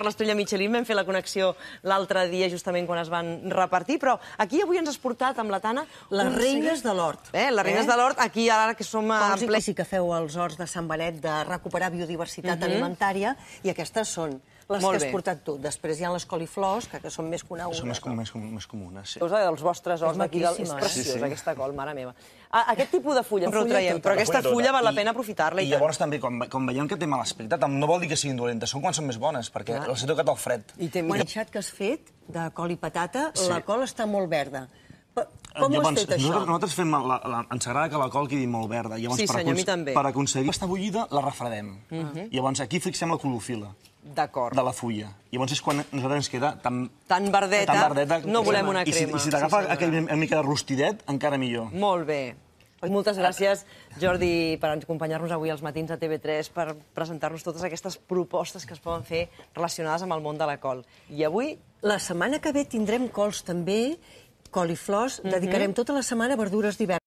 per l'estrella Michelin vam fer la connexió l'altre dia justament quan es van repartir, però aquí avui ens has portat amb la Tana... Les reines de l'hort. Eh? Les reines eh? de l'hort, aquí ara que som... Com en ple... sí que feu els horts de Sant Benet de recuperar biodiversitat mhm. alimentària, i aquestes són les Molt que has bé. portat tu. Després hi ha les coliflors, que, que són més conegudes. Són més, com, més, com, més comunes, sí. Cosa dels vostres horts d'aquí, és, és sí, sí. aquesta col, mare meva. A, aquest tipus de fulla, però, traiem, però aquesta fulla val la pena aprofitar-la. I, I llavors també, quan, com veiem que té mala aspecte, no vol dir que siguin dolentes, són quan són més bones, perquè però s'ha tocat el fred. I té bueno, xat que has fet de col i patata, sí. la col està molt verda. Eh, com llavors, ho has fet, això? Nosaltres, nosaltres fem la, la, ens agrada que la col quedi molt verda. Llavors, sí, per senyor, per, també. per aconseguir estar bullida, la refredem. Uh mhm. -huh. Llavors, aquí fixem la colofila de la fulla. Llavors és quan nosaltres ens queda tan... Tan verdeta, tan verdeta no volem una crema. I si, i si t'agafa sí, una mica de rostidet, encara millor. Molt bé. Moltes gràcies, Jordi, per acompanyar-nos avui als matins a TV3, per presentar-nos totes aquestes propostes que es poden fer relacionades amb el món de la col. I avui... La setmana que ve tindrem cols també, coliflors, mm -hmm. dedicarem tota la setmana a verdures diverses.